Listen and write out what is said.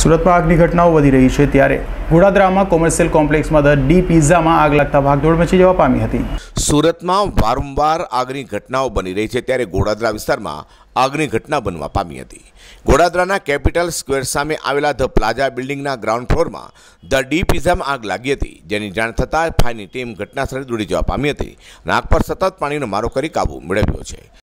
સુરતમાં આગની ઘટનાઓ વધી રહી છે ત્યારે ગોડાદરામાં કોમર્શિયલ કોમ્પ્લેક્સમાં ધ ડી પિઝામાં આગ લાગતા ભાગદોડ મચી જવા પામી હતી સુરતમાં વારંવાર આગની ઘટનાઓ બની રહી છે ત્યારે ગોડાદરા વિસ્તારમાં આગની ઘટના બનવા પામી હતી ગોડાદરાના કેપિટલ સ્ક્વેર સામે આવેલા ધ પ્લાઝા બિલ્ડિંગના ગ્રાઉન્ડ ફ્લોરમાં ધ ડી પિઝામાં આગ લાગી હતી જેની જાણ થતાં ફાયરની ટીમ ઘટનાસ્થળે દોડી જવા પામી હતી અને પર સતત પાણીનો મારો કરી કાબૂ મેળવ્યો છે